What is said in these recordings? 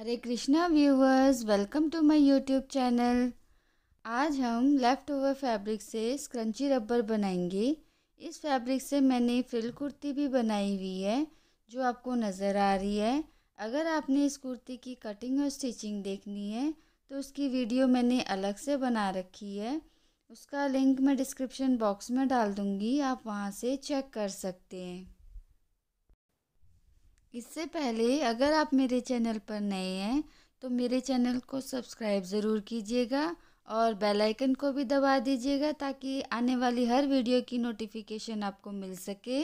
Hare Krishna viewers welcome to my YouTube channel आज हम left over fabric से scrunchie rubber बनाएंगे इस फैब्रिक से मैंने फ्रिल कुर्ती भी बनाई हुई है जो आपको नज़र आ रही है अगर आपने इस कुर्ती की कटिंग और स्टिचिंग देखनी है तो उसकी वीडियो मैंने अलग से बना रखी है उसका लिंक मैं डिस्क्रिप्शन बॉक्स में डाल दूँगी आप वहाँ से चेक कर सकते हैं इससे पहले अगर आप मेरे चैनल पर नए हैं तो मेरे चैनल को सब्सक्राइब ज़रूर कीजिएगा और बेल आइकन को भी दबा दीजिएगा ताकि आने वाली हर वीडियो की नोटिफिकेशन आपको मिल सके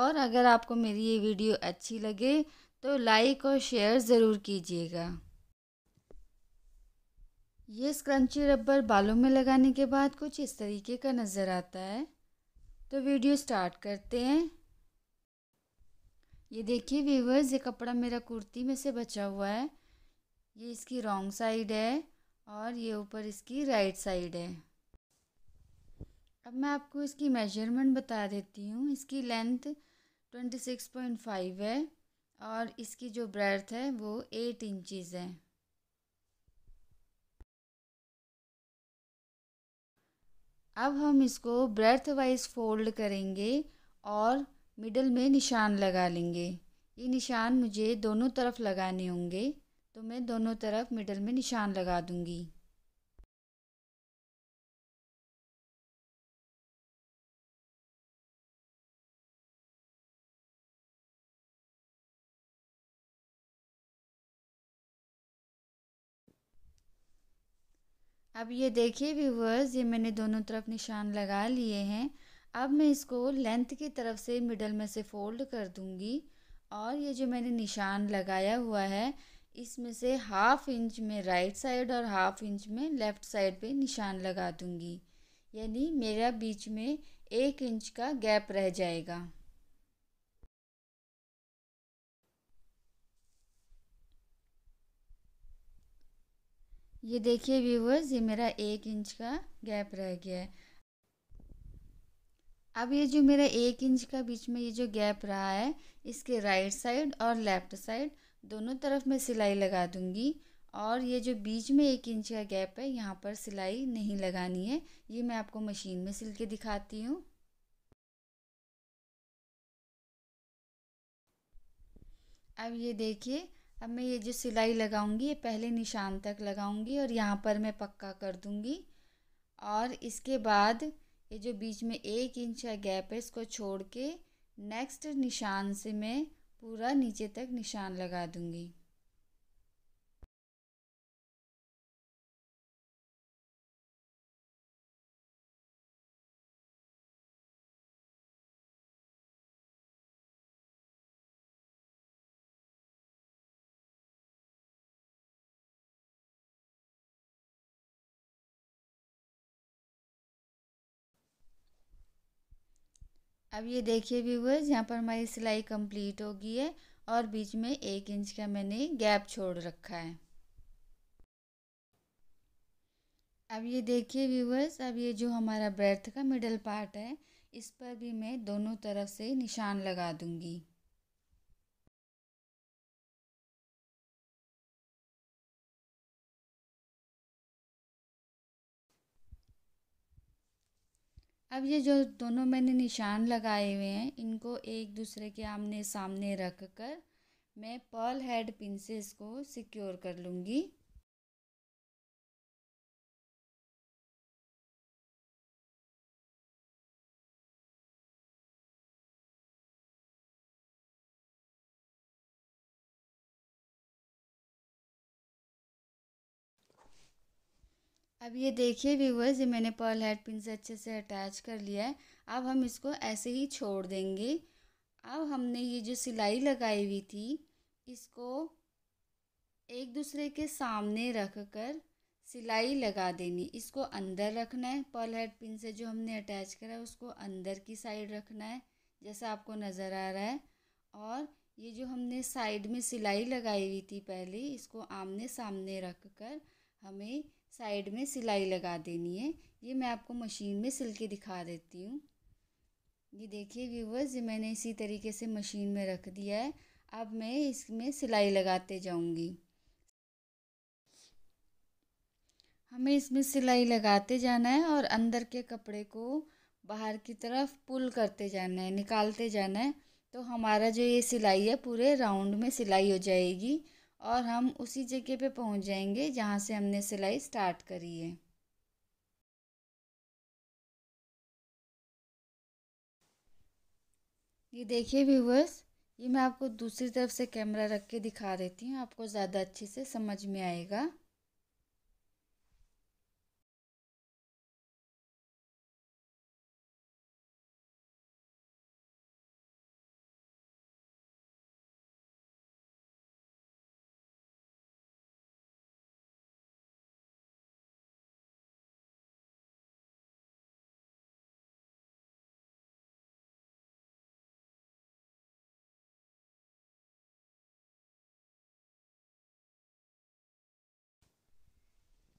और अगर आपको मेरी ये वीडियो अच्छी लगे तो लाइक और शेयर ज़रूर कीजिएगा ये स्क्रंची रबर बालों में लगाने के बाद कुछ इस तरीके का नज़र आता है तो वीडियो स्टार्ट करते हैं ये देखिए व्यूवर्स ये कपड़ा मेरा कुर्ती में से बचा हुआ है ये इसकी रॉन्ग साइड है और ये ऊपर इसकी राइट साइड है अब मैं आपको इसकी मेजरमेंट बता देती हूँ इसकी length twenty six point five है और इसकी जो ब्रेथ है वो एट इंचज़ है अब हम इसको ब्रेथ वाइज फोल्ड करेंगे और मिडल में निशान लगा लेंगे ये निशान मुझे दोनों तरफ लगाने होंगे तो मैं दोनों तरफ मिडल में निशान लगा दूंगी अब ये देखिए व्यूवर्स ये मैंने दोनों तरफ निशान लगा लिए हैं अब मैं इसको लेंथ की तरफ से मिडल में से फोल्ड कर दूंगी और ये जो मैंने निशान लगाया हुआ है इसमें से हाफ इंच में राइट साइड और हाफ इंच में लेफ़्ट साइड पे निशान लगा दूंगी यानी मेरा बीच में एक इंच का गैप रह जाएगा ये देखिए व्यूवर्स ये मेरा एक इंच का गैप रह गया है अब ये जो मेरा एक इंच का बीच में ये जो गैप रहा है इसके राइट साइड और लेफ़्ट साइड दोनों तरफ मैं सिलाई लगा दूँगी और ये जो बीच में एक इंच का गैप है यहाँ पर सिलाई नहीं लगानी है ये मैं आपको मशीन में सिल के दिखाती हूँ अब ये देखिए अब मैं ये जो सिलाई लगाऊंगी ये पहले निशान तक लगाऊंगी और यहाँ पर मैं पक्का कर दूंगी और इसके बाद ये जो बीच में एक इंच का गैप है इसको छोड़ के नेक्स्ट निशान से मैं पूरा नीचे तक निशान लगा दूँगी अब ये देखिए व्यूवर्स यहाँ पर हमारी सिलाई कंप्लीट हो गई है और बीच में एक इंच का मैंने गैप छोड़ रखा है अब ये देखिए व्यूवर्स अब ये जो हमारा ब्रेथ का मिडल पार्ट है इस पर भी मैं दोनों तरफ से निशान लगा दूंगी अब ये जो दोनों मैंने निशान लगाए हुए हैं इनको एक दूसरे के आमने सामने रख कर मैं पर्ल हेड पिन से इसको सिक्योर कर लूँगी अब ये देखिए व्यूवर्स ये मैंने पर्ल हेड पिन से अच्छे से अटैच कर लिया है अब हम इसको ऐसे ही छोड़ देंगे अब हमने ये जो सिलाई लगाई हुई थी इसको एक दूसरे के सामने रख कर सिलाई लगा देनी इसको अंदर रखना है पर्ल हेड पिन से जो हमने अटैच करा है उसको अंदर की साइड रखना है जैसा आपको नज़र आ रहा है और ये जो हमने साइड में सिलाई लगाई हुई थी पहले इसको आमने सामने रख कर हमें साइड में सिलाई लगा देनी है ये मैं आपको मशीन में सिल के दिखा देती हूँ ये देखिए व्यूवर्स ये मैंने इसी तरीके से मशीन में रख दिया है अब मैं इसमें सिलाई लगाते जाऊँगी हमें इसमें सिलाई लगाते जाना है और अंदर के कपड़े को बाहर की तरफ पुल करते जाना है निकालते जाना है तो हमारा जो ये सिलाई है पूरे राउंड में सिलाई हो जाएगी और हम उसी जगह पे पहुंच जाएंगे जहाँ से हमने सिलाई स्टार्ट करी है ये देखिए व्यूवर्स ये मैं आपको दूसरी तरफ से कैमरा रख के दिखा देती हूँ आपको ज़्यादा अच्छे से समझ में आएगा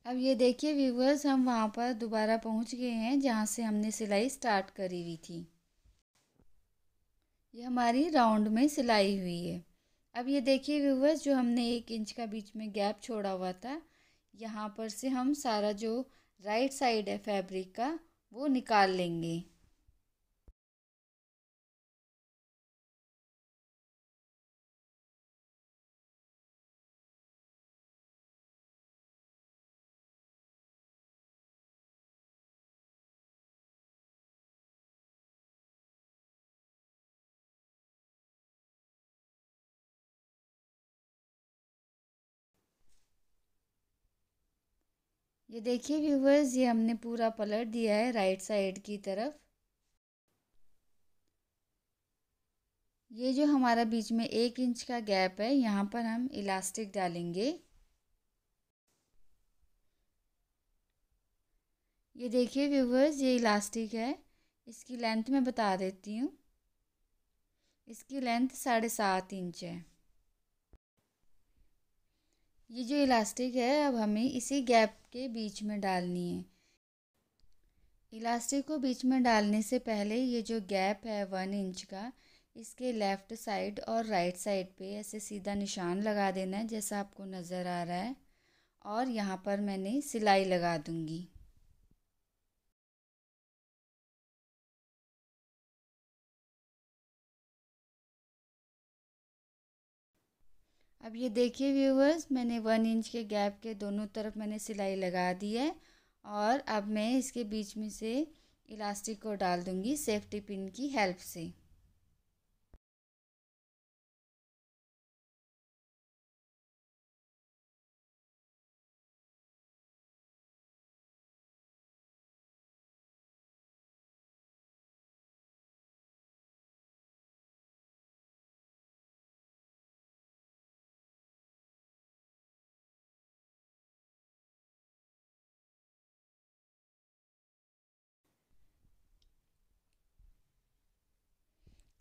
अब ये देखिए व्यूवर्स हम वहाँ पर दोबारा पहुँच गए हैं जहाँ से हमने सिलाई स्टार्ट करी हुई थी ये हमारी राउंड में सिलाई हुई है अब ये देखिए व्यूवर्स जो हमने एक इंच का बीच में गैप छोड़ा हुआ था यहाँ पर से हम सारा जो राइट साइड है फैब्रिक का वो निकाल लेंगे ये देखिए व्यूवर्स ये हमने पूरा पलट दिया है राइट साइड की तरफ ये जो हमारा बीच में एक इंच का गैप है यहाँ पर हम इलास्टिक डालेंगे ये देखिए व्यूवर्स ये इलास्टिक है इसकी लेंथ मैं बता देती हूँ इसकी लेंथ साढ़े सात इंच है ये जो इलास्टिक है अब हमें इसी गैप के बीच में डालनी है इलास्टिक को बीच में डालने से पहले ये जो गैप है वन इंच का इसके लेफ़्ट साइड और राइट साइड पे ऐसे सीधा निशान लगा देना है जैसा आपको नज़र आ रहा है और यहाँ पर मैंने सिलाई लगा दूँगी अब ये देखिए व्यूवर्स मैंने वन इंच के गैप के दोनों तरफ मैंने सिलाई लगा दी है और अब मैं इसके बीच में से इलास्टिक को डाल दूँगी सेफ्टी पिन की हेल्प से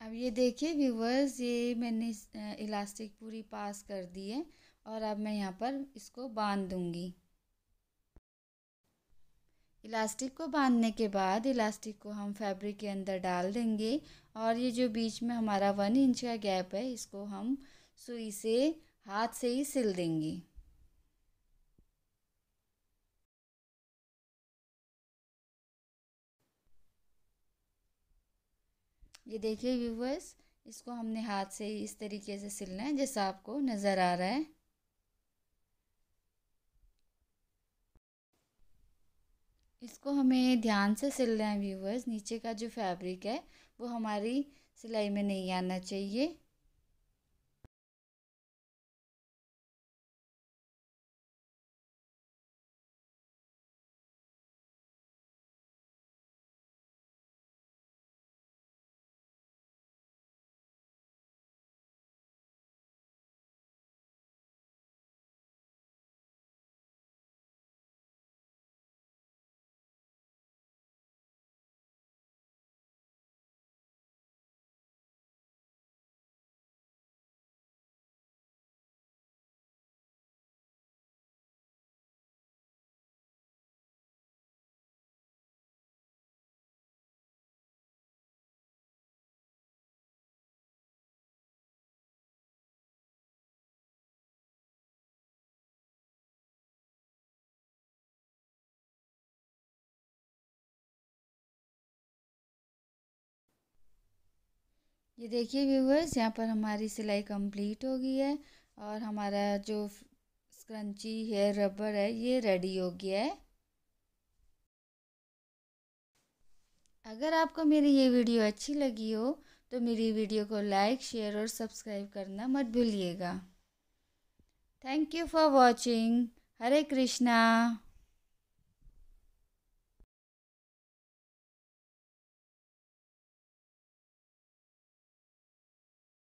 अब ये देखिए व्यूवर्स ये मैंने इलास्टिक पूरी पास कर दी है और अब मैं यहाँ पर इसको बांध दूँगी इलास्टिक को बांधने के बाद इलास्टिक को हम फैब्रिक के अंदर डाल देंगे और ये जो बीच में हमारा वन इंच का गैप है इसको हम सुई से हाथ से ही सिल देंगे ये देखिए व्यूवर्स इसको हमने हाथ से इस तरीके से सिलना है जैसा आपको नज़र आ रहा है इसको हमें ध्यान से सिलना है व्यूवर्स नीचे का जो फैब्रिक है वो हमारी सिलाई में नहीं आना चाहिए ये देखिए व्यूवर्स यहाँ पर हमारी सिलाई कंप्लीट हो गई है और हमारा जो स्क्रंची हेयर रबर है ये रेडी हो गया है अगर आपको मेरी ये वीडियो अच्छी लगी हो तो मेरी वीडियो को लाइक शेयर और सब्सक्राइब करना मत भूलिएगा thank you for watching Hare Krishna